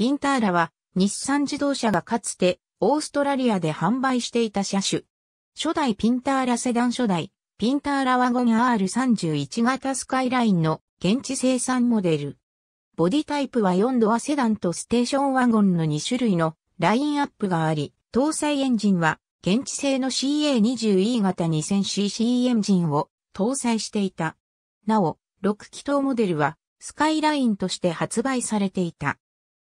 ピンターラは日産自動車がかつてオーストラリアで販売していた車種。初代ピンターラセダン初代、ピンターラワゴン R31 型スカイラインの現地生産モデル。ボディタイプは4ドアセダンとステーションワゴンの2種類のラインアップがあり、搭載エンジンは現地製の CA20E 型 2000cc エンジンを搭載していた。なお、6気筒モデルはスカイラインとして発売されていた。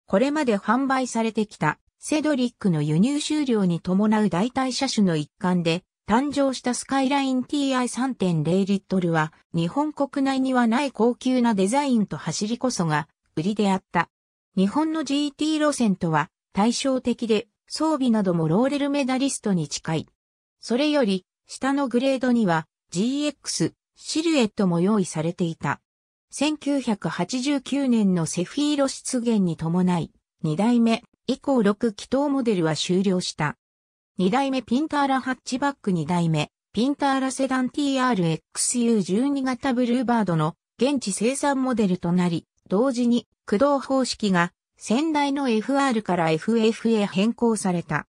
これまで販売されてきたセドリックの輸入終了に伴う代替車種の一環で誕生したスカイライン TI3.0 リットルは日本国内にはない高級なデザインと走りこそが売りであった。日本の GT 路線とは対照的で装備などもローレルメダリストに近い。それより下のグレードには GX シルエットも用意されていた。1989年のセフィーロ出現に伴い、2代目以降6気筒モデルは終了した。2代目ピンターラハッチバック2代目、ピンターラセダン TRXU12 型ブルーバードの現地生産モデルとなり、同時に駆動方式が先代の FR から FF へ変更された。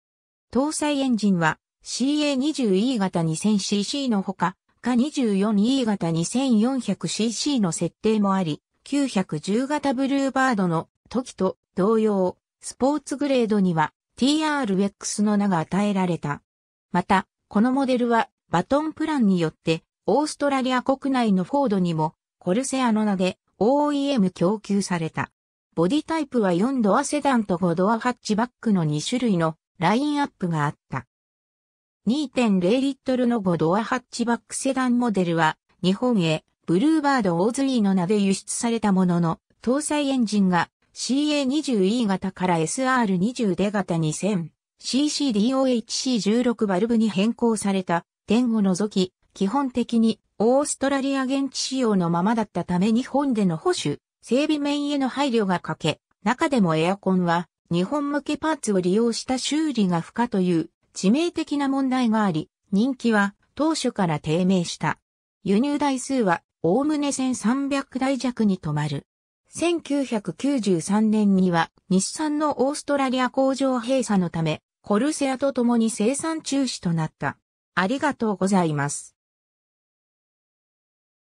搭載エンジンは CA20E 型 2000cc のほか、下 24E 型 2400cc の設定もあり、910型ブルーバードの時と同様、スポーツグレードには TRX の名が与えられた。また、このモデルはバトンプランによって、オーストラリア国内のフォードにも、コルセアの名で OEM 供給された。ボディタイプは4ドアセダンと5ドアハッチバックの2種類のラインアップがあった。2.0リットルの5ドアハッチバックセダンモデルは、日本へブルーバードオーズ E の名で輸出されたものの、搭載エンジンが CA20E 型から SR20 出型 2000CCDOHC16 バルブに変更された点を除き、基本的にオーストラリア現地仕様のままだったため日本での保守、整備面への配慮が欠け、中でもエアコンは日本向けパーツを利用した修理が不可という致命的な問題があり、人気は当初から低迷した。輸入台数はおおむね1300台弱に止まる。1993年には日産のオーストラリア工場閉鎖のため、コルセアと共に生産中止となった。ありがとうございます。